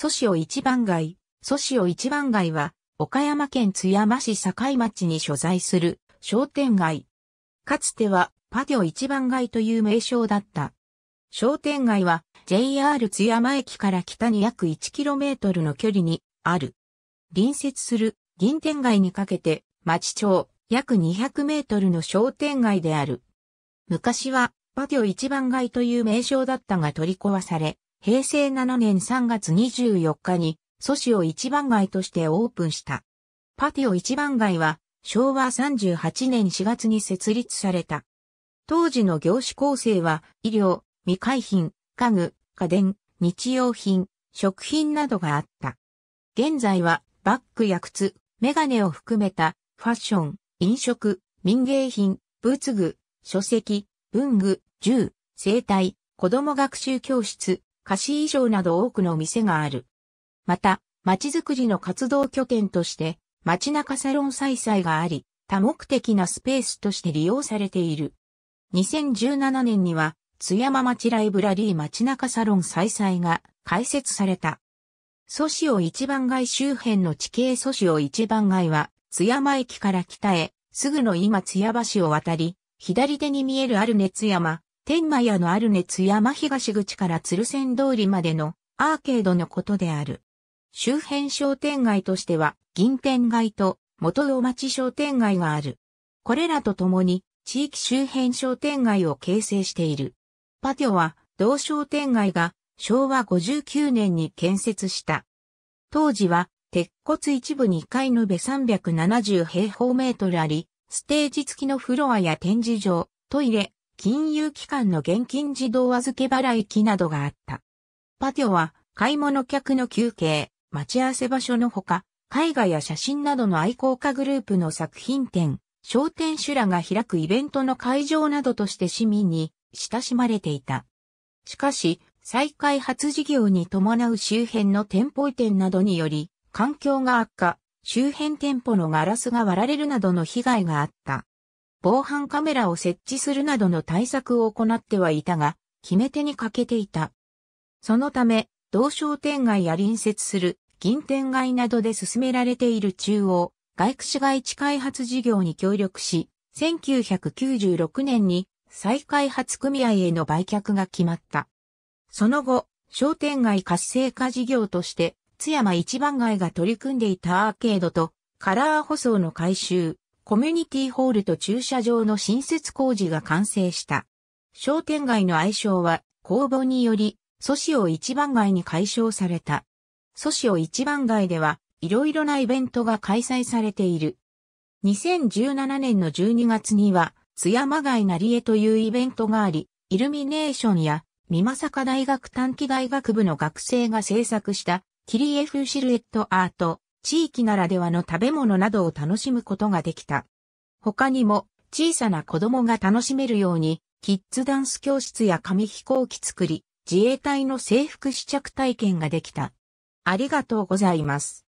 ソシオ一番街、ソシオ一番街は、岡山県津山市境町に所在する商店街。かつては、パデオ一番街という名称だった。商店街は、JR 津山駅から北に約 1km の距離にある。隣接する銀天街にかけて、町町約200メートルの商店街である。昔は、パデオ一番街という名称だったが取り壊され、平成7年3月24日に、蘇州一番街としてオープンした。パティオ一番街は、昭和38年4月に設立された。当時の業種構成は、医療、未開品、家具、家電、日用品、食品などがあった。現在は、バッグや靴、メガネを含めた、ファッション、飲食、民芸品、仏具、書籍、文具、銃、生態、子供学習教室、菓子衣装など多くの店がある。また、街づくりの活動拠点として、街中サロン再々があり、多目的なスペースとして利用されている。2017年には、津山町ライブラリー街中サロン再々が開設された。蘇市を一番街周辺の地形蘇市を一番街は、津山駅から北へ、すぐの今津山市を渡り、左手に見えるある熱山、天満屋のある熱山東口から鶴仙通りまでのアーケードのことである。周辺商店街としては、銀天街と元魚町商店街がある。これらとともに、地域周辺商店街を形成している。パテオは、同商店街が昭和59年に建設した。当時は、鉄骨一部2階のべ370平方メートルあり、ステージ付きのフロアや展示場、トイレ、金融機関の現金自動預け払い機などがあった。パティオは買い物客の休憩、待ち合わせ場所のほか、絵画や写真などの愛好家グループの作品展、商店主らが開くイベントの会場などとして市民に親しまれていた。しかし、再開発事業に伴う周辺の店舗移転などにより、環境が悪化、周辺店舗のガラスが割られるなどの被害があった。防犯カメラを設置するなどの対策を行ってはいたが、決め手に欠けていた。そのため、同商店街や隣接する銀天街などで進められている中央、外区市街地開発事業に協力し、1996年に再開発組合への売却が決まった。その後、商店街活性化事業として、津山一番街が取り組んでいたアーケードとカラー舗装の改修、コミュニティホールと駐車場の新設工事が完成した。商店街の愛称は公募により、ソシオ一番街に解消された。ソシオ一番街では、いろいろなイベントが開催されている。2017年の12月には、津山街なりえというイベントがあり、イルミネーションや、三美科大学短期大学部の学生が制作した、キリエフシルエットアート、地域ならではの食べ物などを楽しむことができた。他にも、小さな子供が楽しめるように、キッズダンス教室や紙飛行機作り、自衛隊の制服試着体験ができた。ありがとうございます。